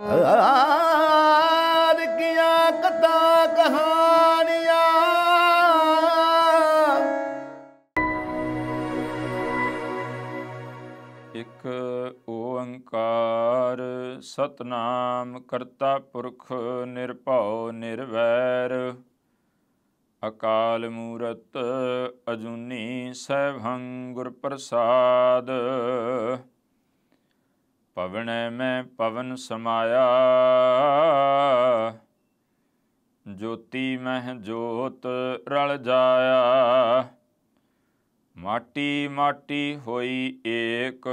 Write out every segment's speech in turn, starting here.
R ਕਥਾ ਕਹਾਣੀਆਂ ਇੱਕ ਓੰਕਾਰ ਸਤਨਾਮ ਕਰਤਾ ਪੁਰਖ ਨਿਰਭਉ ਨਿਰਵੈਰ ਅਕਾਲ ਮੂਰਤ ਅਜੂਨੀ ਸੈਭੰ ਗੁਰ ਪ੍ਰਸਾਦ ਪਵਣੈ ਮੈਂ ਪਵਨ ਸਮਾਇਆ ਜੋਤੀ ਮਹਿ ਜੋਤ ਰਲ ਜਾਇਆ ਮਾਟੀ ਮਾਟੀ ਹੋਈ ਏਕ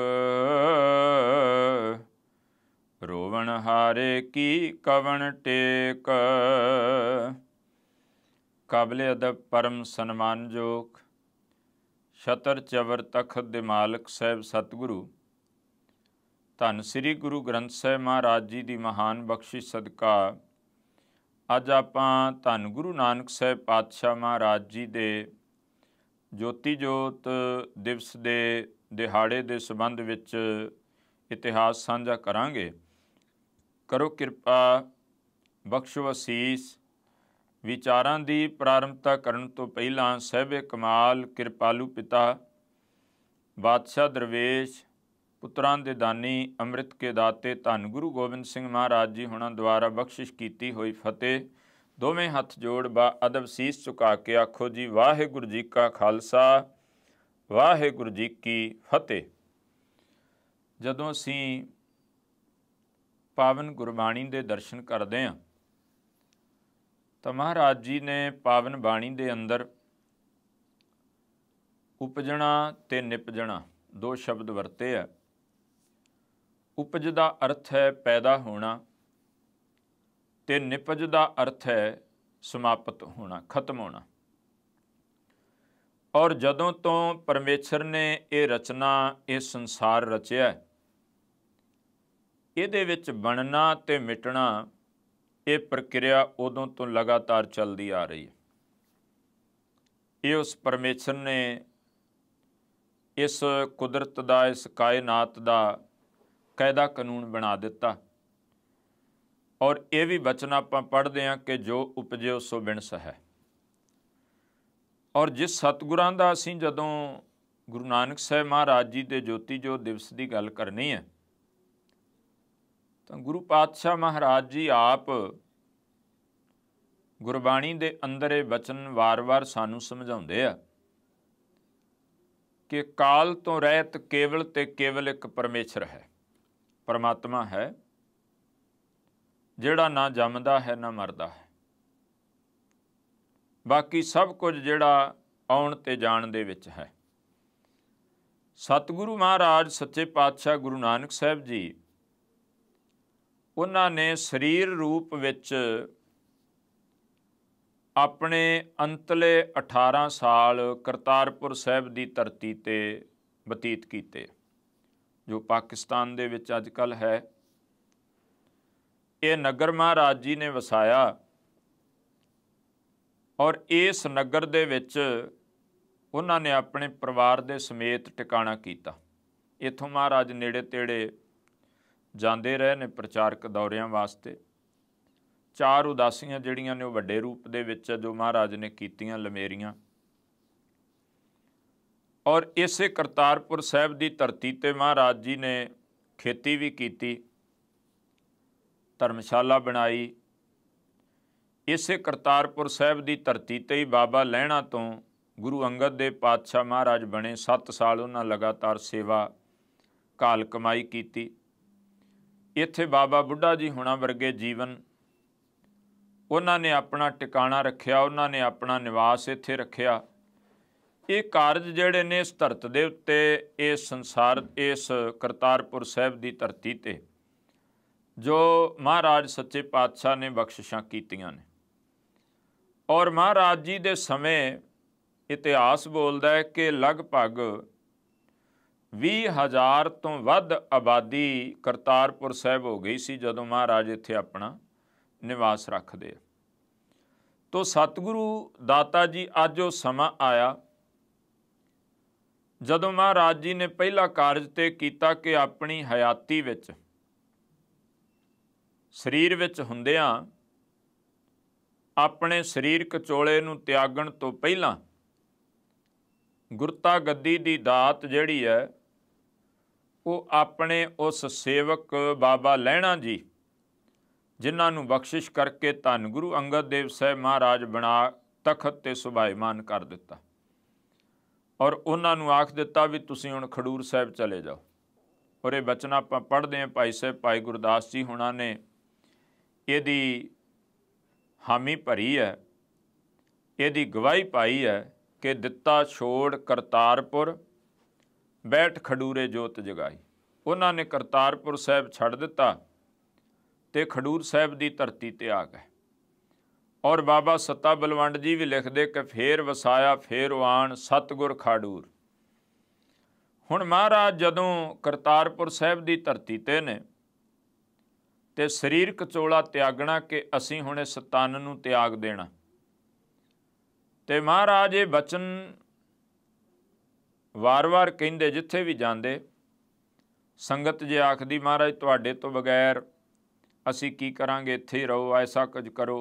ਰੋਵਣ ਹਾਰੇ ਕੀ ਕਵਣ ਟੇਕ ਕਬਲੇ ਅਦਬ ਪਰਮ ਸਨਮਾਨ ਜੋਖ ਸ਼ਤਰ ਚਵਰ ਤਖਤ ਦੇ ਮਾਲਕ ਸਹਿਬ ਸਤਿਗੁਰੂ ਧੰਨ ਸ੍ਰੀ ਗੁਰੂ ਗ੍ਰੰਥ ਸਾਹਿਬ ਮਹਾਰਾਜ ਜੀ ਦੀ ਮਹਾਨ ਬਖਸ਼ਿਸ਼ ਸਦਕਾ ਅੱਜ ਆਪਾਂ ਧੰਨ ਗੁਰੂ ਨਾਨਕ ਸਾਹਿਬ ਪਾਤਸ਼ਾਹ ਮਹਾਰਾਜ ਜੀ ਦੇ ਜੋਤੀ ਜੋਤ ਦਿਵਸ ਦੇ ਦਿਹਾੜੇ ਦੇ ਸੰਬੰਧ ਵਿੱਚ ਇਤਿਹਾਸ ਸਾਂਝਾ ਕਰਾਂਗੇ ਕਰੋ ਕਿਰਪਾ ਬਖਸ਼ੋ ਅਸੀਸ ਵਿਚਾਰਾਂ ਦੀ ਪ੍ਰਾਰੰਭਤਾ ਕਰਨ ਤੋਂ ਪਹਿਲਾਂ ਸਹਿਬੇ ਕਮਾਲ ਕਿਰਪਾਲੂ ਪਿਤਾ ਬਾਦਸ਼ਾਹ ਦਰਵੇਸ਼ ਪੁੱਤਰਾਂ ਦੇ ਦਾਨੀ ਅੰਮ੍ਰਿਤ ਕੇ ਦਾਤੇ ਧੰਨ ਗੁਰੂ ਗੋਬਿੰਦ ਸਿੰਘ ਮਹਾਰਾਜ ਜੀ ਹੁਣਾਂ ਦੁਆਰਾ ਬਖਸ਼ਿਸ਼ ਕੀਤੀ ਹੋਈ ਫਤਿਹ ਦੋਵੇਂ ਹੱਥ ਜੋੜ ਬਾ ਅਦਬ ਸੀਸ ਝੁਕਾ ਕੇ ਆਖੋ ਜੀ ਵਾਹਿਗੁਰੂ ਜੀ ਕਾ ਖਾਲਸਾ ਵਾਹਿਗੁਰੂ ਜੀ ਕੀ ਫਤਿਹ ਜਦੋਂ ਅਸੀਂ ਪਾਵਨ ਗੁਰਬਾਣੀ ਦੇ ਦਰਸ਼ਨ ਕਰਦੇ ਹਾਂ ਤਾਂ ਮਹਾਰਾਜ ਜੀ ਨੇ ਪਾਵਨ ਬਾਣੀ ਦੇ ਅੰਦਰ ਉਪਜਣਾ ਤੇ ਨਿਪਜਣਾ ਦੋ ਸ਼ਬਦ ਵਰਤੇ ਆ ਉਪਜ ਦਾ ਅਰਥ ਹੈ ਪੈਦਾ ਹੋਣਾ ਤੇ ਨਿਪਜ ਦਾ ਅਰਥ ਹੈ ਸਮਾਪਤ ਹੋਣਾ ਖਤਮ ਹੋਣਾ ਔਰ ਜਦੋਂ ਤੋਂ ਪਰਮੇਸ਼ਰ ਨੇ ਇਹ ਰਚਨਾ ਇਹ ਸੰਸਾਰ ਰਚਿਆ ਇਹਦੇ ਵਿੱਚ ਬਣਨਾ ਤੇ ਮਿਟਣਾ ਇਹ ਪ੍ਰਕਿਰਿਆ ਉਦੋਂ ਤੋਂ ਲਗਾਤਾਰ ਚੱਲਦੀ ਆ ਰਹੀ ਹੈ ਇਹ ਉਸ ਪਰਮੇਸ਼ਰ ਨੇ ਇਸ ਕੁਦਰਤ ਦਾ ਇਸ ਕਾਇਨਾਤ ਦਾ ਕਾਇਦਾ ਕਾਨੂੰਨ ਬਣਾ ਦਿੱਤਾ ਔਰ ਇਹ ਵੀ ਬਚਨ ਆਪਾਂ ਪੜ੍ਹਦੇ ਹਾਂ ਕਿ ਜੋ ਉਪਜਿਓ ਸੋ ਬਿਨਸ ਹੈ ਔਰ ਜਿਸ ਸਤਗੁਰਾਂ ਦਾ ਅਸੀਂ ਜਦੋਂ ਗੁਰੂ ਨਾਨਕ ਸਾਹਿਬ ਮਹਾਰਾਜ ਜੀ ਦੇ ਜੋਤੀ ਜੋ ਦਿਵਸ ਦੀ ਗੱਲ ਕਰਨੀ ਹੈ ਤਾਂ ਗੁਰੂ ਪਾਤਸ਼ਾਹ ਮਹਾਰਾਜ ਜੀ ਆਪ ਗੁਰਬਾਣੀ ਦੇ ਅੰਦਰ ਇਹ ਬਚਨ ਵਾਰ-ਵਾਰ ਸਾਨੂੰ ਸਮਝਾਉਂਦੇ ਆ ਕਿ ਕਾਲ ਤੋਂ ਰਹਿਤ ਕੇਵਲ ਤੇ ਕੇਵਲ ਇੱਕ ਪਰਮੇਸ਼ਰ ਹੈ ਪਰਮਾਤਮਾ ਹੈ ਜਿਹੜਾ ਨਾ ਜੰਮਦਾ ਹੈ ਨਾ ਮਰਦਾ ਹੈ ਬਾਕੀ ਸਭ ਕੁਝ ਜਿਹੜਾ ਆਉਣ ਤੇ ਜਾਣ ਦੇ ਵਿੱਚ ਹੈ ਸਤਿਗੁਰੂ ਮਹਾਰਾਜ ਸੱਚੇ ਪਾਤਸ਼ਾਹ ਗੁਰੂ ਨਾਨਕ ਸਾਹਿਬ ਜੀ ਉਹਨਾਂ ਨੇ ਸਰੀਰ ਰੂਪ ਵਿੱਚ ਆਪਣੇ ਅੰਤਲੇ 18 ਸਾਲ ਕਰਤਾਰਪੁਰ ਸਾਹਿਬ ਦੀ ਧਰਤੀ ਤੇ ਬਤੀਤ ਕੀਤੇ ਜੋ ਪਾਕਿਸਤਾਨ ਦੇ ਵਿੱਚ ਅੱਜ ਕੱਲ ਹੈ ਇਹ ਨਗਰ ਮਹਾਰਾਜ ਜੀ ਨੇ ਵਸਾਇਆ ਔਰ ਇਸ ਨਗਰ ਦੇ ਵਿੱਚ ਉਹਨਾਂ ਨੇ ਆਪਣੇ ਪਰਿਵਾਰ ਦੇ ਸਮੇਤ ਟਿਕਾਣਾ ਕੀਤਾ ਇਥੋਂ ਮਹਾਰਾਜ ਨੇੜੇ ਤੇੜੇ ਜਾਂਦੇ ਰਹੇ ਨੇ ਪ੍ਰਚਾਰਕ ਦੌਰਿਆਂ ਵਾਸਤੇ ਚਾਰ ਉਦਾਸੀਆਂ ਜਿਹੜੀਆਂ ਨੇ ਉਹ ਵੱਡੇ ਰੂਪ ਦੇ ਵਿੱਚ ਜੋ ਮਹਾਰਾਜ ਨੇ ਕੀਤੀਆਂ ਲਮੇਰੀਆਂ ਔਰ ਇਸੇ ਕਰਤਾਰਪੁਰ ਸਾਹਿਬ ਦੀ ਧਰਤੀ ਤੇ ਮਹਾਰਾਜ ਜੀ ਨੇ ਖੇਤੀ ਵੀ ਕੀਤੀ ਧਰਮਸ਼ਾਲਾ ਬਣਾਈ ਇਸੇ ਕਰਤਾਰਪੁਰ ਸਾਹਿਬ ਦੀ ਧਰਤੀ ਤੇ ਹੀ ਬਾਬਾ ਲਹਿਣਾ ਤੋਂ ਗੁਰੂ ਅੰਗਦ ਦੇ ਪਾਤਸ਼ਾਹ ਮਹਾਰਾਜ ਬਣੇ 7 ਸਾਲ ਉਹਨਾਂ ਲਗਾਤਾਰ ਸੇਵਾ ਕਾਲ ਕਮਾਈ ਕੀਤੀ ਇੱਥੇ ਬਾਬਾ ਬੁੱਢਾ ਜੀ ਹੁਣਾਂ ਵਰਗੇ ਜੀਵਨ ਉਹਨਾਂ ਨੇ ਆਪਣਾ ਟਿਕਾਣਾ ਰੱਖਿਆ ਉਹਨਾਂ ਨੇ ਆਪਣਾ ਨਿਵਾਸ ਇੱਥੇ ਰੱਖਿਆ ਇਹ ਕਾਰਜ ਜਿਹੜੇ ਨੇ ਇਸ ਧਰਤ ਦੇ ਉੱਤੇ ਇਸ ਸੰਸਾਰ ਇਸ ਕਰਤਾਰਪੁਰ ਸਾਹਿਬ ਦੀ ਧਰਤੀ ਤੇ ਜੋ ਮਹਾਰਾਜ ਸੱਚੇ ਪਾਤਸ਼ਾਹ ਨੇ ਬਖਸ਼ਿਸ਼ਾਂ ਕੀਤੀਆਂ ਨੇ ਔਰ ਮਹਾਰਾਜ ਜੀ ਦੇ ਸਮੇਂ ਇਤਿਹਾਸ ਬੋਲਦਾ ਹੈ ਕਿ ਲਗਭਗ 20000 ਤੋਂ ਵੱਧ ਆਬਾਦੀ ਕਰਤਾਰਪੁਰ ਸਾਹਿਬ ਹੋ ਗਈ ਸੀ ਜਦੋਂ ਮਹਾਰਾਜ ਇੱਥੇ ਆਪਣਾ ਨਿਵਾਸ ਰੱਖਦੇ ਆ ਤੋਂ ਸਤਿਗੁਰੂ ਦਾਤਾ ਜੀ ਅੱਜ ਉਹ ਸਮਾਂ ਆਇਆ ਜਦੋਂ ਮਹਾਰਾਜ ਜੀ ਨੇ ਪਹਿਲਾ ਕਾਰਜ ਤੇ ਕੀਤਾ ਕਿ ਆਪਣੀ ਹਯਾਤੀ ਵਿੱਚ ਸਰੀਰ ਵਿੱਚ ਹੁੰਦਿਆਂ ਆਪਣੇ ਸਰੀਰਕ ਚੋਲੇ ਨੂੰ ਤਿਆਗਣ ਤੋਂ ਪਹਿਲਾਂ ਗੁਰਤਾ ਗੱਦੀ ਦੀ ਦਾਤ ਜਿਹੜੀ ਹੈ ਉਹ ਆਪਣੇ ਉਸ ਸੇਵਕ ਬਾਬਾ ਲੈਣਾ ਜੀ ਜਿਨ੍ਹਾਂ ਨੂੰ ਬਖਸ਼ਿਸ਼ ਕਰਕੇ ਧੰਗੁਰੂ ਅੰਗਦ ਦੇਵ ਸਾਹਿਬ ਮਹਾਰਾਜ ਬਣਾ ਤਖਤ ਤੇ ਸੁਭਾਈਮਾਨ ਕਰ ਦਿੱਤਾ ਔਰ ਉਹਨਾਂ ਨੂੰ ਆਖ ਦਿੱਤਾ ਵੀ ਤੁਸੀਂ ਹੁਣ ਖਡੂਰ ਸਾਹਿਬ ਚਲੇ ਜਾਓ ਔਰ ਇਹ ਬਚਨ ਆਪਾਂ ਪੜ੍ਹਦੇ ਹਾਂ ਭਾਈ ਸਾਹਿਬ ਭਾਈ ਗੁਰਦਾਸ ਜੀ ਹੁਣਾਂ ਨੇ ਇਹਦੀ ਹਾਮੀ ਭਰੀ ਹੈ ਇਹਦੀ ਗਵਾਹੀ ਪਾਈ ਹੈ ਕਿ ਦਿੱਤਾ ਛੋੜ ਕਰਤਾਰਪੁਰ ਬੈਠ ਖਡੂਰੇ ਜੋਤ ਜਗਾਈ ਉਹਨਾਂ ਨੇ ਕਰਤਾਰਪੁਰ ਸਾਹਿਬ ਛੱਡ ਦਿੱਤਾ ਤੇ ਖਡੂਰ ਸਾਹਿਬ ਦੀ ਧਰਤੀ ਤੇ ਆ ਗਏ ਔਰ ਬਾਬਾ ਸੱਤਾ ਬਲਵੰਡ ਜੀ ਵੀ ਲਿਖਦੇ ਕਿ ਫੇਰ ਵਸਾਇਆ ਫੇਰ ਆਣ ਸਤਗੁਰ ਖਾੜੂਰ ਹੁਣ ਮਹਾਰਾਜ ਜਦੋਂ ਕਰਤਾਰਪੁਰ ਸਾਹਿਬ ਦੀ ਧਰਤੀ ਤੇ ਨੇ ਤੇ ਸਰੀਰ ਕਚੋਲਾ ਤਿਆਗਣਾ ਕਿ ਅਸੀਂ ਹੁਣ ਇਸ ਤਨ ਨੂੰ ਤਿਆਗ ਦੇਣਾ ਤੇ ਮਹਾਰਾਜ ਇਹ ਬਚਨ ਵਾਰ-ਵਾਰ ਕਹਿੰਦੇ ਜਿੱਥੇ ਵੀ ਜਾਂਦੇ ਸੰਗਤ ਜੇ ਆਖਦੀ ਮਹਾਰਾਜ ਤੁਹਾਡੇ ਤੋਂ ਬਗੈਰ ਅਸੀਂ ਕੀ ਕਰਾਂਗੇ ਇੱਥੇ ਰਹੋ ਐਸਾ ਕੁਝ ਕਰੋ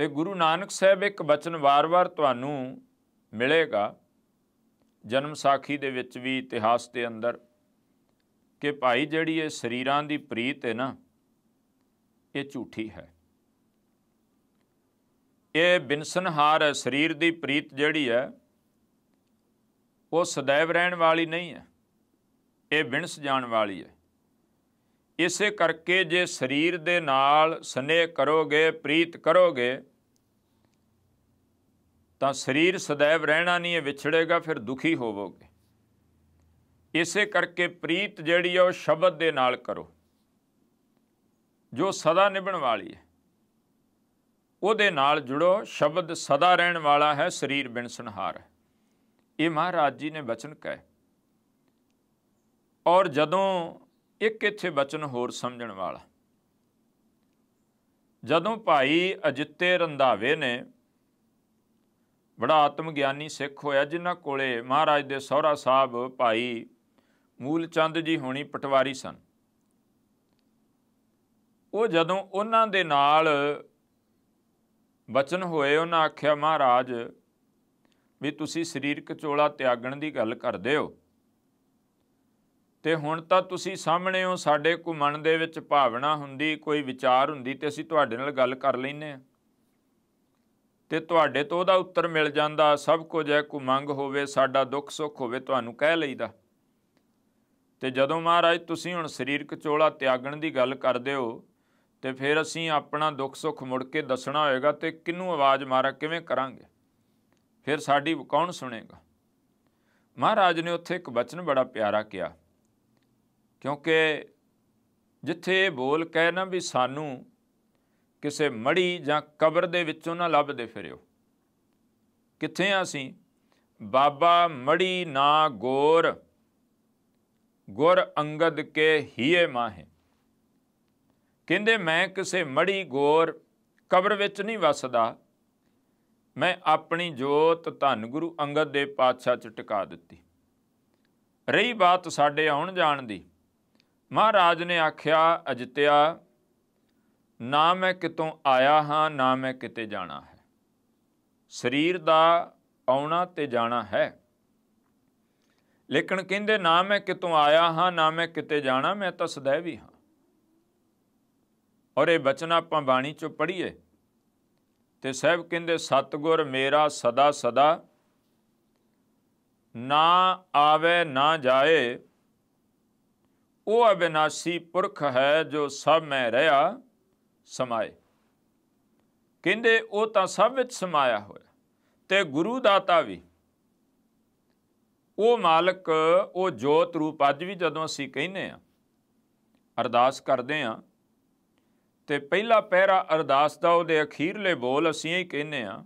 ਤੇ ਗੁਰੂ ਨਾਨਕ ਸਾਹਿਬ ਇੱਕ ਬਚਨ ਵਾਰ-ਵਾਰ ਤੁਹਾਨੂੰ ਮਿਲੇਗਾ ਜਨਮ ਸਾਖੀ ਦੇ ਵਿੱਚ ਵੀ ਇਤਿਹਾਸ ਦੇ ਅੰਦਰ ਕਿ ਭਾਈ ਜਿਹੜੀ ਇਹ ਸਰੀਰਾਂ ਦੀ ਪ੍ਰੀਤ ਹੈ ਨਾ ਇਹ ਝੂਠੀ ਹੈ ਇਹ ਬਿਨਸਨਹਾਰ ਹੈ ਸਰੀਰ ਦੀ ਪ੍ਰੀਤ ਜਿਹੜੀ ਹੈ ਉਹ ਸਦਾਇਵ ਰਹਿਣ ਵਾਲੀ ਨਹੀਂ ਹੈ ਇਹ ਵਿਣਸ ਜਾਣ ਵਾਲੀ ਹੈ ਇਸੇ ਕਰਕੇ ਜੇ ਸਰੀਰ ਦੇ ਨਾਲ ਸਨੇਹ ਕਰੋਗੇ ਪ੍ਰੀਤ ਕਰੋਗੇ ਤਾਂ ਸਰੀਰ ਸदैव ਰਹਿਣਾ ਨਹੀਂ ਇਹ ਵਿਛੜੇਗਾ ਫਿਰ ਦੁਖੀ ਹੋਵੋਗੇ ਇਸੇ ਕਰਕੇ ਪ੍ਰੀਤ ਜਿਹੜੀ ਆ ਉਹ ਸ਼ਬਦ ਦੇ ਨਾਲ ਕਰੋ ਜੋ ਸਦਾ ਨਿਭਣ ਵਾਲੀ ਹੈ ਉਹਦੇ ਨਾਲ ਜੁੜੋ ਸ਼ਬਦ ਸਦਾ ਰਹਿਣ ਵਾਲਾ ਹੈ ਸਰੀਰ ਬਿਨ ਹੈ ਇਹ ਮਹਾਰਾਜ ਜੀ ਨੇ ਬਚਨ ਕਹੇ ਔਰ ਜਦੋਂ ਇੱਕ ਇੱਥੇ ਬਚਨ ਹੋਰ ਸਮਝਣ ਵਾਲਾ ਜਦੋਂ ਭਾਈ ਅਜਿੱਤੇ ਰੰਧਾਵੇ ਨੇ ਬੜਾ ਆਤਮ ਗਿਆਨੀ ਸਿੱਖ ਹੋਇਆ ਜਿਨ੍ਹਾਂ ਕੋਲੇ ਮਹਾਰਾਜ ਦੇ ਸਹੁਰਾ ਸਾਹਿਬ ਭਾਈ ਮੂਲ ਚੰਦ ਜੀ ਹੋਣੀ ਪਟਵਾਰੀ ਸਨ ਉਹ ਜਦੋਂ ਉਹਨਾਂ ਦੇ ਨਾਲ ਬਚਨ ਹੋਏ ਉਹਨਾਂ ਆਖਿਆ ਮਹਾਰਾਜ ਵੀ ਤੁਸੀਂ ਸਰੀਰਕ ਚੋਲਾ ਤਿਆਗਣ ਦੀ ਗੱਲ ਕਰਦੇ ਹੋ ਤੇ ਹੁਣ ਤਾਂ ਤੁਸੀਂ ਸਾਹਮਣੇ ਹੋ ਸਾਡੇ ਕੋ ਮਨ ਦੇ ਵਿੱਚ ਭਾਵਨਾ ਹੁੰਦੀ ਕੋਈ ਵਿਚਾਰ ਹੁੰਦੀ ਤੇ ਅਸੀਂ ਤੁਹਾਡੇ ਨਾਲ ਗੱਲ ਕਰ ਲੈਨੇ ਆ ਤੇ ਤੁਹਾਡੇ ਤੋਂ ਉਹਦਾ ਉੱਤਰ ਮਿਲ ਜਾਂਦਾ ਸਭ ਕੁਝ ਹੈ ਕੋ ਮੰਗ ਹੋਵੇ ਸਾਡਾ ਦੁੱਖ ਸੁੱਖ ਹੋਵੇ ਤੁਹਾਨੂੰ ਕਹਿ ਲਈਦਾ ਤੇ ਜਦੋਂ ਮਹਾਰਾਜ ਤੁਸੀਂ ਹੁਣ ਸਰੀਰਕ ਚੋਲਾ ਤਿਆਗਣ ਦੀ ਗੱਲ ਕਰਦੇ ਹੋ ਤੇ ਫਿਰ ਅਸੀਂ ਆਪਣਾ ਦੁੱਖ ਸੁੱਖ ਮੁੜ ਕੇ ਦੱਸਣਾ ਹੋਏਗਾ ਤੇ ਕਿੰਨੂੰ ਆਵਾਜ਼ ਮਾਰਾ ਕਿਵੇਂ ਕਰਾਂਗੇ ਫਿਰ ਸਾਡੀ ਕੌਣ ਸੁਣੇਗਾ ਮਹਾਰਾਜ ਨੇ ਉੱਥੇ ਇੱਕ ਬਚਨ ਬੜਾ ਪਿਆਰਾ ਕਿਹਾ ਕਿਉਂਕਿ ਜਿੱਥੇ ਬੋਲ ਕਹਿਣਾ ਵੀ ਸਾਨੂੰ ਕਿਸੇ ਮੜੀ ਜਾਂ ਕਬਰ ਦੇ ਵਿੱਚੋਂ ਨਾ ਲੱਭਦੇ ਫਿਰਿਓ ਕਿੱਥੇ ਆ ਅਸੀਂ ਬਾਬਾ ਮੜੀ ਨਾ ਗੋਰ ਗੁਰ ਅੰਗਦ ਕੇ ਹੀਏ ਮਾਹੇ ਕਹਿੰਦੇ ਮੈਂ ਕਿਸੇ ਮੜੀ ਗੋਰ ਕਬਰ ਵਿੱਚ ਨਹੀਂ ਵਸਦਾ ਮੈਂ ਆਪਣੀ ਜੋਤ ਧੰਨ ਗੁਰੂ ਅੰਗਦ ਦੇ ਪਾਤਸ਼ਾਹ ਚ ਟਿਕਾ ਦਿੱਤੀ ਰਹੀ ਬਾਤ ਸਾਡੇ ਆਉਣ ਜਾਣ ਦੀ ਮਹਾਰਾਜ ਨੇ ਆਖਿਆ ਅਜਿਤਿਆ ਨਾ ਮੈਂ ਕਿਤੋਂ ਆਇਆ ਹਾਂ ਨਾ ਮੈਂ ਕਿਤੇ ਜਾਣਾ ਹੈ ਸਰੀਰ ਦਾ ਆਉਣਾ ਤੇ ਜਾਣਾ ਹੈ ਲੇਕਿਨ ਕਹਿੰਦੇ ਨਾ ਮੈਂ ਕਿਤੋਂ ਆਇਆ ਹਾਂ ਨਾ ਮੈਂ ਕਿਤੇ ਜਾਣਾ ਮੈਂ ਤਾਂ ਸਦਾ ਵੀ ਹਾਂ ਔਰ ਇਹ ਬਚਨ ਆਪਾਂ ਬਾਣੀ ਚੋਂ ਪੜ੍ਹੀਏ ਤੇ ਸਹਿਬ ਕਹਿੰਦੇ ਸਤਗੁਰ ਮੇਰਾ ਸਦਾ ਸਦਾ ਨਾ ਆਵੇ ਨਾ ਜਾਏ ਉਹ ਅਬਿਨਾਸੀ ਪੁਰਖ ਹੈ ਜੋ ਸਭ ਮੈਂ ਰਹਾ ਸਮਾਏ ਕਹਿੰਦੇ ਉਹ ਤਾਂ ਸਭ ਵਿੱਚ ਸਮਾਇਆ ਹੋਇਆ ਤੇ ਗੁਰੂ ਦਾਤਾ ਵੀ ਉਹ ਮਾਲਕ ਉਹ ਜੋਤ ਰੂਪ ਅੱਜ ਵੀ ਜਦੋਂ ਅਸੀਂ ਕਹਿੰਨੇ ਆ ਅਰਦਾਸ ਕਰਦੇ ਆ ਤੇ ਪਹਿਲਾ ਪਹਿਰਾ ਅਰਦਾਸ ਦਾ ਉਹਦੇ ਅਖੀਰਲੇ ਬੋਲ ਅਸੀਂ ਇਹ ਕਹਿੰਨੇ ਆ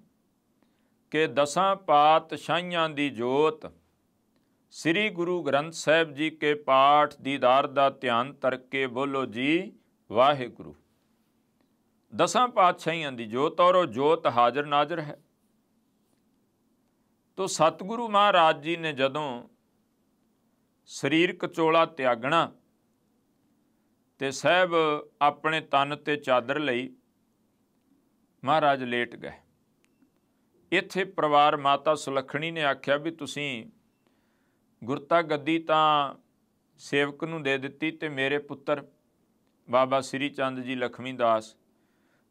ਕਿ ਦਸਾਂ ਪਾਤਸ਼ਾਹਾਂ ਦੀ ਜੋਤ ਸ੍ਰੀ ਗੁਰੂ ਗ੍ਰੰਥ ਸਾਹਿਬ ਜੀ ਕੇ ਪਾਠ ਦੀਦਾਰ ਦਾ ਧਿਆਨ ਤਰਕੇ ਬੋਲੋ ਜੀ ਵਾਹਿਗੁਰੂ ਦਸਾਂ ਪਾਤਸ਼ਾਹੀਆਂ ਦੀ ਜੋਤ ਔਰ ਉਹ ਜੋਤ ਹਾਜ਼ਰ ਨਾਜ਼ਰ ਹੈ ਤੋ ਸਤਿਗੁਰੂ ਮਹਾਰਾਜ ਜੀ ਨੇ ਜਦੋਂ ਸਰੀਰਕ ਚੋਲਾ ਤਿਆਗਣਾ ਤੇ ਸਹਿਬ ਆਪਣੇ ਤਨ ਤੇ ਚਾਦਰ ਲਈ ਮਹਾਰਾਜ ਲੇਟ ਗਏ ਇੱਥੇ ਪਰਿਵਾਰ ਮਾਤਾ ਸੁਲਖਣੀ ਨੇ ਆਖਿਆ ਵੀ ਤੁਸੀਂ ਗੁਰਤਾ ਗੱਦੀ ਤਾਂ ਸੇਵਕ ਨੂੰ ਦੇ ਦਿੱਤੀ ਤੇ ਮੇਰੇ ਪੁੱਤਰ ਬਾਬਾ ਸ੍ਰੀ ਚੰਦ ਜੀ ਲਖਮੀ ਦਾਸ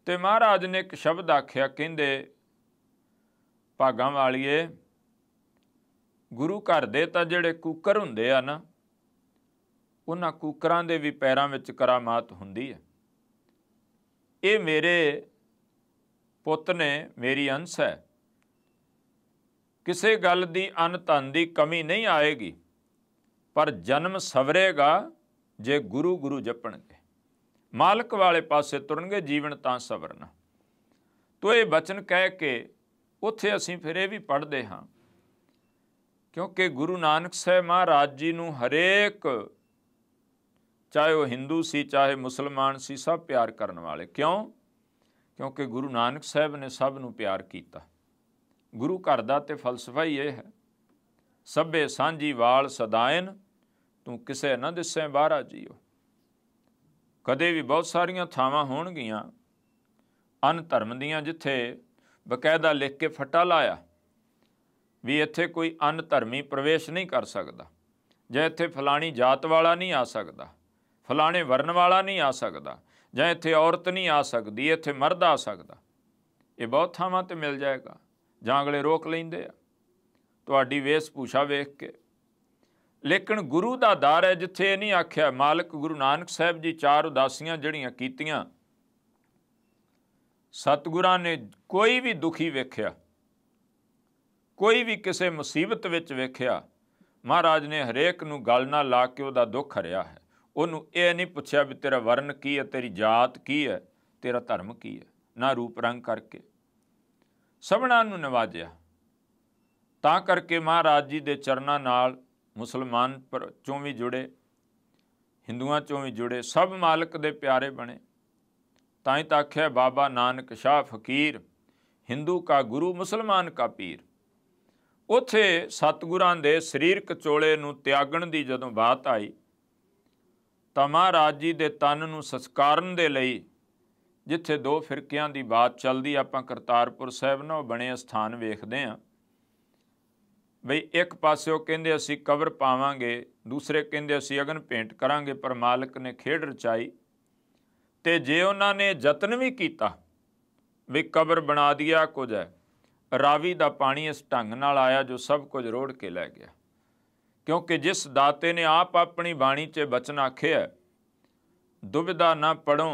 ਤੇ ਮਹਾਰਾਜ ਨੇ ਇੱਕ ਸ਼ਬਦ ਆਖਿਆ ਕਹਿੰਦੇ ਭਾਗਾਂ ਵਾਲੀਏ ਗੁਰੂ ਘਰ ਦੇ ਤਾਂ ਜਿਹੜੇ ਕੂਕਰ ਹੁੰਦੇ ਆ ਨਾ ਉਹਨਾਂ ਕੂਕਰਾਂ ਦੇ ਵੀ ਪੈਰਾਂ ਵਿੱਚ ਕਰਾਮਾਤ ਹੁੰਦੀ ਹੈ ਇਹ ਮੇਰੇ ਪੁੱਤ ਨੇ ਮੇਰੀ ਅੰਸ ਹੈ ਕਿਸੇ ਗੱਲ ਦੀ ਅਨਤਨ ਦੀ ਕਮੀ ਨਹੀਂ ਆਏਗੀ ਪਰ ਜਨਮ ਸਵਰੇਗਾ ਜੇ ਗੁਰੂ ਗੁਰੂ ਜਪਣਗੇ ਮਾਲਕ ਵਾਲੇ ਪਾਸੇ ਤੁਰਨਗੇ ਜੀਵਨ ਤਾਂ ਸਵਰਨ ਤੋ ਇਹ ਬਚਨ ਕਹਿ ਕੇ ਉੱਥੇ ਅਸੀਂ ਫਿਰ ਇਹ ਵੀ ਪੜ੍ਹਦੇ ਹਾਂ ਕਿਉਂਕਿ ਗੁਰੂ ਨਾਨਕ ਸਾਹਿਬ ਮਹਾਰਾਜ ਜੀ ਨੂੰ ਹਰੇਕ ਚਾਹੇ ਉਹ ਹਿੰਦੂ ਸੀ ਚਾਹੇ ਮੁਸਲਮਾਨ ਸੀ ਸਭ ਪਿਆਰ ਕਰਨ ਵਾਲੇ ਕਿਉਂ ਕਿਉਂਕਿ ਗੁਰੂ ਨਾਨਕ ਸਾਹਿਬ ਨੇ ਸਭ ਨੂੰ ਪਿਆਰ ਕੀਤਾ ਗੁਰੂ ਘਰ ਦਾ ਤੇ ਫਲਸਫਾ ਹੀ ਇਹ ਹੈ ਸਭੇ ਸਾਂਝੀ ਵਾਲ ਸਦਾਇਨ ਤੂੰ ਕਿਸੇ ਨਾ ਦਿਸੈ ਬਾਹਰਾ ਜੀਓ ਕਦੇ ਵੀ ਬਹੁਤ ਸਾਰੀਆਂ ਥਾਵਾਂ ਹੋਣਗੀਆਂ ਅਨ ਧਰਮ ਦੀਆਂ ਜਿੱਥੇ ਬਕਾਇਦਾ ਲਿਖ ਕੇ ਫਟਾ ਲਾਇਆ ਵੀ ਇੱਥੇ ਕੋਈ ਅਨ ਧਰਮੀ ਪ੍ਰਵੇਸ਼ ਨਹੀਂ ਕਰ ਸਕਦਾ ਜਾਂ ਇੱਥੇ ਫਲਾਣੀ ਜਾਤ ਵਾਲਾ ਨਹੀਂ ਆ ਸਕਦਾ ਫਲਾਣੇ ਵਰਨ ਵਾਲਾ ਨਹੀਂ ਆ ਸਕਦਾ ਜਾਂ ਇੱਥੇ ਔਰਤ ਨਹੀਂ ਆ ਸਕਦੀ ਇੱਥੇ ਮਰਦ ਆ ਸਕਦਾ ਇਹ ਬਹੁਤ ਥਾਵਾਂ ਤੇ ਮਿਲ ਜਾਏਗਾ ਜਾਂ ਅਗਲੇ ਰੋਕ ਲੈਂਦੇ ਆ ਤੁਹਾਡੀ ਵੇਸ਼ ਪੂਛਾ ਵੇਖ ਕੇ ਲੇਕਿਨ ਗੁਰੂ ਦਾ ਦਰ ਹੈ ਜਿੱਥੇ ਇਹ ਨਹੀਂ ਆਖਿਆ ਮਾਲਕ ਗੁਰੂ ਨਾਨਕ ਸਾਹਿਬ ਜੀ ਚਾਰ ਉਦਾਸੀਆਂ ਜਿਹੜੀਆਂ ਕੀਤੀਆਂ ਸਤਗੁਰਾਂ ਨੇ ਕੋਈ ਵੀ ਦੁਖੀ ਵੇਖਿਆ ਕੋਈ ਵੀ ਕਿਸੇ ਮੁਸੀਬਤ ਵਿੱਚ ਵੇਖਿਆ ਮਹਾਰਾਜ ਨੇ ਹਰੇਕ ਨੂੰ ਗੱਲ ਨਾਲ ਲਾ ਕੇ ਉਹਦਾ ਦੁੱਖ ਹਰਿਆ ਹੈ ਉਹਨੂੰ ਇਹ ਨਹੀਂ ਪੁੱਛਿਆ ਵੀ ਤੇਰਾ ਵਰਨ ਕੀ ਹੈ ਤੇਰੀ ਜਾਤ ਕੀ ਹੈ ਤੇਰਾ ਧਰਮ ਕੀ ਹੈ ਨਾ ਰੂਪ ਰੰਗ ਕਰਕੇ ਸਭਨਾਂ ਨੂੰ ਨਵਾਜਿਆ ਤਾਂ ਕਰਕੇ ਮਹਾਰਾਜ ਜੀ ਦੇ ਚਰਨਾਂ ਨਾਲ ਮੁਸਲਮਾਨ ਪਰ ਚੋਂ ਵੀ ਜੁੜੇ ਹਿੰਦੂਆਂ ਚੋਂ ਵੀ ਜੁੜੇ ਸਭ ਮਾਲਕ ਦੇ ਪਿਆਰੇ ਬਣੇ ਤਾਂ ਹੀ ਤਾਂ ਆਖਿਆ ਬਾਬਾ ਨਾਨਕ ਸ਼ਾਹ ਫਕੀਰ ਹਿੰਦੂ ਕਾ ਗੁਰੂ ਮੁਸਲਮਾਨ ਕਾ ਪੀਰ ਉਥੇ ਸਤਗੁਰਾਂ ਦੇ ਸਰੀਰਕ ਚੋਲੇ ਨੂੰ ਤਿਆਗਣ ਦੀ ਜਦੋਂ ਬਾਤ ਆਈ ਤਾਂ ਮਹਾਰਾਜ ਜੀ ਦੇ ਤਨ ਨੂੰ ਸੰਸਕਾਰਨ ਦੇ ਲਈ ਜਿੱਥੇ ਦੋ ਫਿਰਕਿਆਂ ਦੀ ਬਾਤ ਚੱਲਦੀ ਆਪਾਂ ਕਰਤਾਰਪੁਰ ਸਾਹਿਬ ਨਾਲ ਬਣੇ ਸਥਾਨ ਵੇਖਦੇ ਆਂ ਬਈ ਇੱਕ ਪਾਸੇ ਉਹ ਕਹਿੰਦੇ ਅਸੀਂ ਕਬਰ ਪਾਵਾਂਗੇ ਦੂਸਰੇ ਕਹਿੰਦੇ ਅਸੀਂ ਅਗਨ ਭੇਂਟ ਕਰਾਂਗੇ ਪਰ ਮਾਲਕ ਨੇ ਖੇਡ ਰਚਾਈ ਤੇ ਜੇ ਉਹਨਾਂ ਨੇ ਯਤਨ ਵੀ ਕੀਤਾ ਵੀ ਕਬਰ ਬਣਾ ਦਿਆ ਕੁਝ ਹੈ ਰਾਵੀ ਦਾ ਪਾਣੀ ਇਸ ਢੰਗ ਨਾਲ ਆਇਆ ਜੋ ਸਭ ਕੁਝ ਰੋੜ ਕੇ ਲੈ ਗਿਆ ਕਿਉਂਕਿ ਜਿਸ ਦਾਤੇ ਨੇ ਆਪ ਆਪਣੀ ਬਾਣੀ 'ਚ ਬਚਨ ਆਖਿਆ ਦੁਬਿਧਾ ਨਾ ਪੜੋ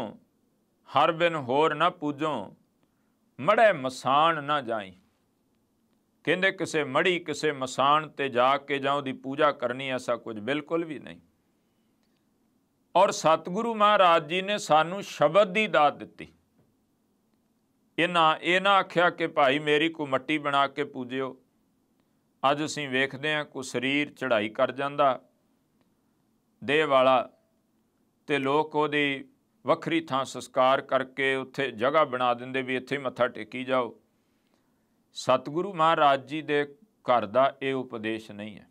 ਹਰ ਬਿਨ ਹੋਰ ਨਾ ਪੂਜੋ ਮੜੇ ਮਸਾਨ ਨਾ ਜਾਈ ਕਹਿੰਦੇ ਕਿਸੇ ਮੜੀ ਕਿਸੇ ਮਸਾਨ ਤੇ ਜਾ ਕੇ ਜਾਂ ਉਹਦੀ ਪੂਜਾ ਕਰਨੀ ਐਸਾ ਕੁਝ ਬਿਲਕੁਲ ਵੀ ਨਹੀਂ ਔਰ ਸਤਿਗੁਰੂ ਮਹਾਰਾਜ ਜੀ ਨੇ ਸਾਨੂੰ ਸ਼ਬਦ ਦੀ ਦਾਤ ਦਿੱਤੀ ਇਹਨਾਂ ਇਹਨਾਂ ਆਖਿਆ ਕਿ ਭਾਈ ਮੇਰੀ ਕੋ ਮੱਟੀ ਬਣਾ ਕੇ ਪੂਜਿਓ ਅੱਜ ਅਸੀਂ ਵੇਖਦੇ ਹਾਂ ਕੋ ਸਰੀਰ ਚੜ੍ਹਾਈ ਕਰ ਜਾਂਦਾ ਦੇਹ ਵਾਲਾ ਤੇ ਲੋਕ ਉਹਦੀ ਵੱਖਰੀ ਥਾਂ ਸੰਸਕਾਰ ਕਰਕੇ ਉੱਥੇ ਜਗ੍ਹਾ ਬਣਾ ਦਿੰਦੇ ਵੀ ਇੱਥੇ ਮੱਥਾ ਟੇਕੀ ਜਾਓ ਸਤਿਗੁਰੂ ਮਹਾਰਾਜ ਜੀ ਦੇ ਘਰ ਦਾ ਇਹ ਉਪਦੇਸ਼ ਨਹੀਂ ਹੈ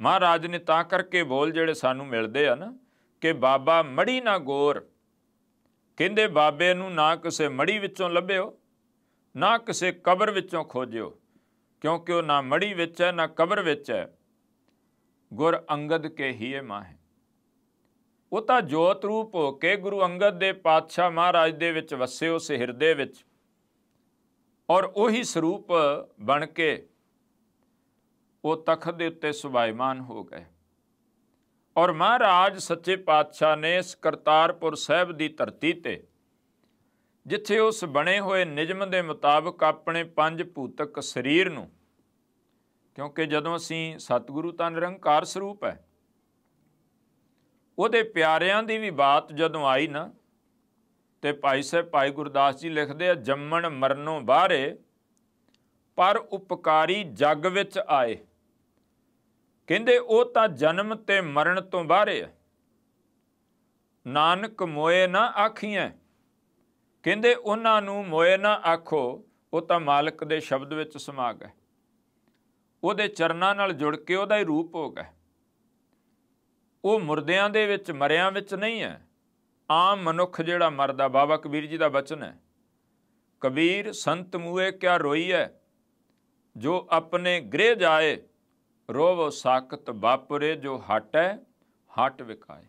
ਮਹਾਰਾਜ ਨੇ ਤਾਂ ਕਰਕੇ ਬੋਲ ਜਿਹੜੇ ਸਾਨੂੰ ਮਿਲਦੇ ਆ ਨਾ ਕਿ ਬਾਬਾ ਮੜੀ ਨਾ ਗੋਰ ਕਹਿੰਦੇ ਬਾਬੇ ਨੂੰ ਨਾ ਕਿਸੇ ਮੜੀ ਵਿੱਚੋਂ ਲੱਭਿਓ ਨਾ ਕਿਸੇ ਕਬਰ ਵਿੱਚੋਂ ਖੋਜਿਓ ਕਿਉਂਕਿ ਉਹ ਨਾ ਮੜੀ ਵਿੱਚ ਹੈ ਨਾ ਕਬਰ ਵਿੱਚ ਹੈ ਗੁਰ ਅੰਗਦ ਕੇ ਹੀ ਇਹ ਮਾਹ ਉਹ ਤਾਂ ਜੋਤ ਰੂਪ ਹੋ ਕੇ ਗੁਰੂ ਅੰਗਦ ਦੇ ਪਾਤਸ਼ਾਹ ਮਹਾਰਾਜ ਦੇ ਵਿੱਚ ਵਸੇ ਉਸ ਹਿਰਦੇ ਵਿੱਚ ਔਰ ਉਹੀ ਸਰੂਪ ਬਣ ਕੇ ਉਹ ਤਖਤ ਦੇ ਉੱਤੇ ਸੁਭਾਇਮਾਨ ਹੋ ਗਏ ਔਰ ਮਹਾਰਾਜ ਸੱਚੇ ਪਾਤਸ਼ਾਹ ਨੇ ਕਰਤਾਰਪੁਰ ਸਾਹਿਬ ਦੀ ਧਰਤੀ ਤੇ ਜਿੱਥੇ ਉਸ ਬਣੇ ਹੋਏ ਨਿਯਮ ਦੇ ਮੁਤਾਬਕ ਆਪਣੇ ਪੰਜ ਭੂਤਕ ਸਰੀਰ ਨੂੰ ਕਿਉਂਕਿ ਜਦੋਂ ਅਸੀਂ ਸਤਿਗੁਰੂ ਤਾਂ ਨਿਰੰਕਾਰ ਸਰੂਪ ਹੈ ਉਹਦੇ ਪਿਆਰਿਆਂ ਦੀ ਵੀ ਬਾਤ ਜਦੋਂ ਆਈ ਨਾ ਤੇ ਭਾਈ ਸਾਹਿਬ ਭਾਈ ਗੁਰਦਾਸ ਜੀ ਲਿਖਦੇ ਆ ਜੰਮਣ ਮਰਨੋਂ ਬਾਹਰੇ ਪਰ ਉਪਕਾਰੀ ਜੱਗ ਵਿੱਚ ਆਏ ਕਹਿੰਦੇ ਉਹ ਤਾਂ ਜਨਮ ਤੇ ਮਰਨ ਤੋਂ ਬਾਹਰੇ ਆ ਨਾਨਕ ਮੋਏ ਨਾ ਆਖੀਐ ਕਹਿੰਦੇ ਉਹਨਾਂ ਨੂੰ ਮੋਏ ਨਾ ਆਖੋ ਉਹ ਤਾਂ ਮਾਲਕ ਦੇ ਸ਼ਬਦ ਵਿੱਚ ਸਮਾ ਗਏ ਉਹਦੇ ਚਰਨਾਂ ਨਾਲ ਜੁੜ ਕੇ ਉਹਦਾ ਹੀ ਰੂਪ ਹੋ ਗਿਆ ਉਹ ਮੁਰਦਿਆਂ ਦੇ ਵਿੱਚ ਮਰਿਆਂ ਵਿੱਚ ਨਹੀਂ ਹੈ ਆਮ ਮਨੁੱਖ ਜਿਹੜਾ ਮਰਦਾ ਬਾਬਾ ਕਬੀਰ ਜੀ ਦਾ ਬਚਨ ਹੈ ਕਬੀਰ ਸੰਤ ਮੂਏ ਕਿਆ ਰੋਈ ਹੈ ਜੋ ਆਪਣੇ ਗ੍ਰਹਿ ਜਾਏ ਰੋਵ ਸਾਖਤ ਬਾਪਰੇ ਜੋ ਹਟੈ ਹਟ ਵਿਕਾਏ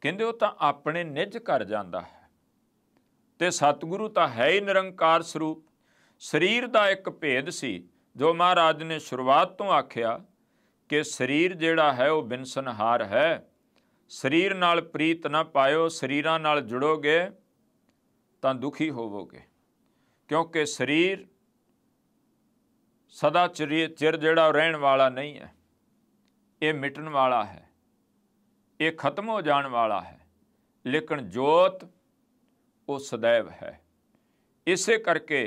ਕਹਿੰਦੇ ਉਹ ਤਾਂ ਆਪਣੇ ਨਿਜ ਘਰ ਜਾਂਦਾ ਹੈ ਤੇ ਸਤਿਗੁਰੂ ਤਾਂ ਹੈ ਹੀ ਨਿਰੰਕਾਰ ਸਰੂਪ ਸਰੀਰ ਦਾ ਇੱਕ ਭੇਦ ਸੀ ਜੋ ਮਹਾਰਾਜ ਨੇ ਸ਼ੁਰੂਆਤ ਤੋਂ ਆਖਿਆ ਕਿ ਸਰੀਰ ਜਿਹੜਾ ਹੈ ਉਹ ਬਿਨਸਨਹਾਰ ਹੈ ਸਰੀਰ ਨਾਲ ਪ੍ਰੀਤ ਨਾ ਪਾਇਓ ਸਰੀਰਾਂ ਨਾਲ ਜੁੜੋਗੇ ਤਾਂ ਦੁਖੀ ਹੋਵੋਗੇ ਕਿਉਂਕਿ ਸਰੀਰ ਸਦਾ ਚਿਰ ਜਿਹੜਾ ਰਹਿਣ ਵਾਲਾ ਨਹੀਂ ਹੈ ਇਹ ਮਿਟਣ ਵਾਲਾ ਹੈ ਇਹ ਖਤਮ ਹੋ ਜਾਣ ਵਾਲਾ ਹੈ ਲੇਕਿਨ ਜੋਤ ਉਹ ਸदैव ਹੈ ਇਸੇ ਕਰਕੇ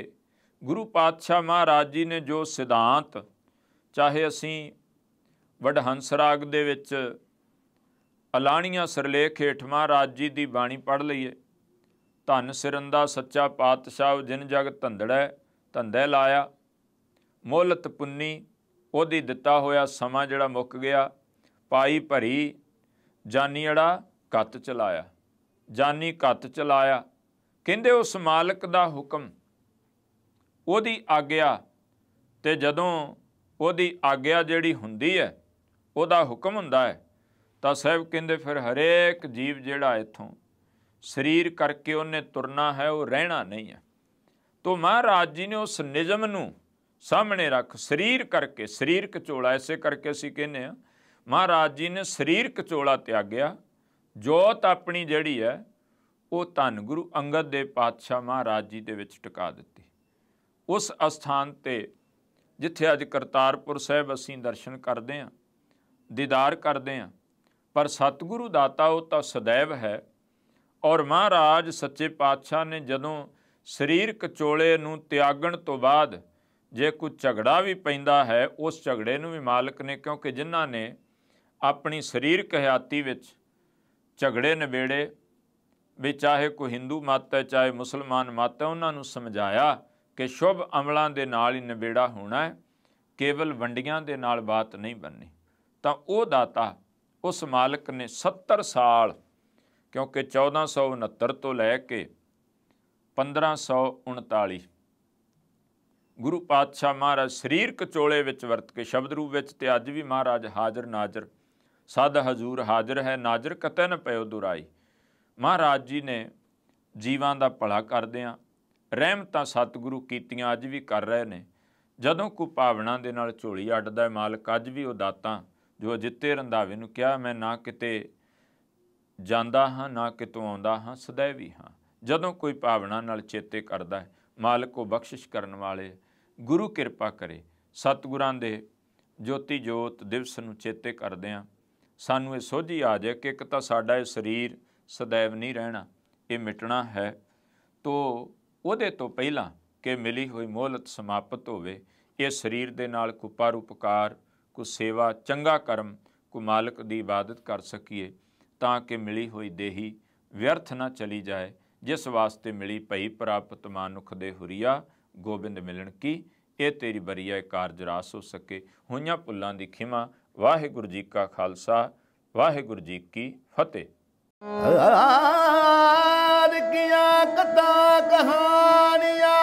ਗੁਰੂ ਪਾਤਸ਼ਾਹ ਮਹਾਰਾਜ ਜੀ ਨੇ ਜੋ ਸਿਧਾਂਤ ਚਾਹੇ ਅਸੀਂ ਵਡਹੰਸ ਰਾਗ ਦੇ ਵਿੱਚ ਅਲਾਣੀਆਂ ਸਰਲੇਖ ਹੇਠਵਾਂ ਰਾਜ ਜੀ ਦੀ ਬਾਣੀ ਪੜ ਲਈਏ ਧਨ ਸਿਰੰਦਾ ਸੱਚਾ ਪਾਤਸ਼ਾਹ ਜਿਨ ਜਗ ਧੰਦੜੈ ਧੰਦੇ ਲਾਇਆ ਮੋਲਤ ਪੁੰਨੀ ਉਹਦੀ ਦਿੱਤਾ ਹੋਇਆ ਸਮਾਂ ਜਿਹੜਾ ਮੁੱਕ ਗਿਆ ਪਾਈ ਭਰੀ ਜਾਨੀੜਾ ਕੱਤ ਚਲਾਇਆ ਜਾਨੀ ਕੱਤ ਚਲਾਇਆ ਕਹਿੰਦੇ ਉਸ ਮਾਲਕ ਦਾ ਹੁਕਮ ਉਹਦੀ ਆਗਿਆ ਤੇ ਜਦੋਂ ਉਹਦੀ ਆਗਿਆ ਜਿਹੜੀ ਹੁੰਦੀ ਹੈ ਉਹਦਾ ਹੁਕਮ ਹੁੰਦਾ ਹੈ ਤਾਂ ਸਾਹਿਬ ਕਹਿੰਦੇ ਫਿਰ ਹਰੇਕ ਜੀਵ ਜਿਹੜਾ ਇਥੋਂ ਸਰੀਰ ਕਰਕੇ ਉਹਨੇ ਤੁਰਨਾ ਹੈ ਉਹ ਰਹਿਣਾ ਨਹੀਂ ਹੈ ਤੋਂ ਮਹਾਰਾਜ ਜੀ ਨੇ ਉਸ ਨਿਯਮ ਨੂੰ ਸਾਹਮਣੇ ਰੱਖ ਸਰੀਰ ਕਰਕੇ ਸਰੀਰ ਕਚੋਲਾ ਐਸੇ ਕਰਕੇ ਅਸੀਂ ਕਹਿੰਨੇ ਆ ਮਹਾਰਾਜ ਜੀ ਨੇ ਸਰੀਰ ਕਚੋਲਾ ਤਿਆਗਿਆ ਜੋਤ ਆਪਣੀ ਜਿਹੜੀ ਹੈ ਉਹ ਧੰਨ ਗੁਰੂ ਅੰਗਦ ਦੇ ਪਾਤਸ਼ਾਹ ਮਹਾਰਾਜ ਜੀ ਦੇ ਵਿੱਚ ਟਿਕਾ ਦਿੱਤੀ ਉਸ ਅਸਥਾਨ ਤੇ ਜਿੱਥੇ ਅੱਜ ਕਰਤਾਰਪੁਰ ਸਾਹਿਬ ਅਸੀਂ ਦਰਸ਼ਨ ਕਰਦੇ ਆਂ ਦੀਦਾਰ ਕਰਦੇ ਆਂ ਪਰ ਸਤਿਗੁਰੂ ਦਾਤਾ ਉਹ ਤਾਂ ਸਦੈਵ ਹੈ ਔਰ ਮਹਾਰਾਜ ਸੱਚੇ ਪਾਤਸ਼ਾਹ ਨੇ ਜਦੋਂ ਸਰੀਰ ਕਚੋਲੇ ਨੂੰ ਤਿਆਗਣ ਤੋਂ ਬਾਅਦ ਜੇ ਕੋਈ ਝਗੜਾ ਵੀ ਪੈਂਦਾ ਹੈ ਉਸ ਝਗੜੇ ਨੂੰ ਵੀ ਮਾਲਕ ਨੇ ਕਿਉਂਕਿ ਜਿਨ੍ਹਾਂ ਨੇ ਆਪਣੀ ਸਰੀਰਕ ਹਯਾਤੀ ਵਿੱਚ ਝਗੜੇ ਨਵੇੜੇ ਵੀ ਚਾਹੇ ਕੋਈ ਹਿੰਦੂ ਮਤ ਹੈ ਚਾਹੇ ਮੁਸਲਮਾਨ ਮਤ ਹੈ ਉਹਨਾਂ ਨੂੰ ਸਮਝਾਇਆ ਕਿ ਸ਼ੁਭ ਅਮਲਾਂ ਦੇ ਨਾਲ ਹੀ ਨਵੇੜਾ ਹੋਣਾ ਹੈ ਕੇਵਲ ਵੰਡੀਆਂ ਦੇ ਨਾਲ ਬਾਤ ਨਹੀਂ ਬੰਨੀ ਤਾਂ ਉਹ ਦਾਤਾ ਉਸ ਮਾਲਕ ਨੇ 70 ਸਾਲ ਕਿਉਂਕਿ 1469 ਤੋਂ ਲੈ ਕੇ 1539 ਗੁਰੂ ਪਾਤਸ਼ਾਹ ਮਹਾਰਾਜ ਸਰੀਰਕ ਚੋਲੇ ਵਿੱਚ ਵਰਤ ਕੇ ਸ਼ਬਦ ਰੂਪ ਵਿੱਚ ਤੇ ਅੱਜ ਵੀ ਮਹਾਰਾਜ ਹਾਜ਼ਰ ਨਾਜ਼ਰ ਸਾਦਾ ਹਜ਼ੂਰ ਹਾਜ਼ਰ ਹੈ ਨਾਜ਼ਰ ਕਤੈ ਨ ਪਇਓ ਦੁਰਾਈ ਮਹਾਰਾਜ ਜੀ ਨੇ ਜੀਵਾਂ ਦਾ ਭਲਾ ਕਰਦੇ ਰਹਿਮ ਰਹਿਮਤਾਂ ਸਤਿਗੁਰੂ ਕੀਤੀਆਂ ਅੱਜ ਵੀ ਕਰ ਰਹੇ ਨੇ ਜਦੋਂ ਕੋ ਭਾਵਨਾ ਦੇ ਨਾਲ ਝੋਲੀ ਅੱਡਦਾ ਮਾਲਕ ਅੱਜ ਵੀ ਉਹ ਦਾਤਾਂ ਜੋ ਅਜਿੱਤੇ ਰੰਦਾਵੇ ਨੂੰ ਕਿਹਾ ਮੈਂ ਨਾ ਕਿਤੇ ਜਾਂਦਾ ਹਾਂ ਨਾ ਕਿਤੋਂ ਆਉਂਦਾ ਹਾਂ ਸदैवी ਹਾਂ ਜਦੋਂ ਕੋਈ ਭਾਵਨਾ ਨਾਲ ਚੇਤੇ ਕਰਦਾ ਹੈ ਮਾਲਕ ਉਹ ਬਖਸ਼ਿਸ਼ ਕਰਨ ਵਾਲੇ ਗੁਰੂ ਕਿਰਪਾ ਕਰੇ ਸਤਿਗੁਰਾਂ ਦੇ ਜੋਤੀ ਜੋਤ ਦਿਵਸ ਨੂੰ ਚੇਤੇ ਕਰਦੇ ਆ ਸਾਨੂੰ ਇਹ ਸੋਝੀ ਆ ਜਾਏ ਕਿ ਇੱਕ ਤਾਂ ਸਾਡਾ ਇਹ ਸਰੀਰ ਸदैव ਨਹੀਂ ਰਹਿਣਾ ਇਹ ਮਿਟਣਾ ਹੈ ਤੋਂ ਉਹਦੇ ਤੋਂ ਪਹਿਲਾਂ ਕਿ ਮਿਲੀ ਹੋਈ ਮੋਹਲਤ ਸਮਾਪਤ ਹੋਵੇ ਇਹ ਸਰੀਰ ਦੇ ਨਾਲ ਕੁਪਾਰ ਉਪਕਾਰ ਕੋ ਸੇਵਾ ਚੰਗਾ ਕਰਮ ਕੋ ਮਾਲਕ ਦੀ ਇਬਾਦਤ ਕਰ ਸਕੀਏ ਤਾਂ ਕਿ ਮਿਲੀ ਹੋਈ ਦੇਹੀ ਵਿਅਰਥ ਨਾ ਚਲੀ ਜਾਏ ਜਿਸ ਵਾਸਤੇ ਮਿਲੀ ਭਈ ਪ੍ਰਾਪਤ ਮਾਨੁਖ ਦੇ ਹੁਰੀਆ ਗੋਬਿੰਦ ਮਿਲਣ ਕੀ ਇਹ ਤੇਰੀ ਬਰੀਆ ਕਾਰਜ ਰਾਸ ਹੋ ਸਕੇ ਹੋਈਆਂ ਪੁੱਲਾਂ ਦੀ ਖਿਮਾ ਵਾਹਿਗੁਰੂ ਜੀ ਕਾ ਖਾਲਸਾ ਵਾਹਿਗੁਰੂ ਜੀ ਕੀ ਫਤਿਹ ਆਦ ਕੀਆਂ ਕਦਾ ਕਹਾਣੀਆਂ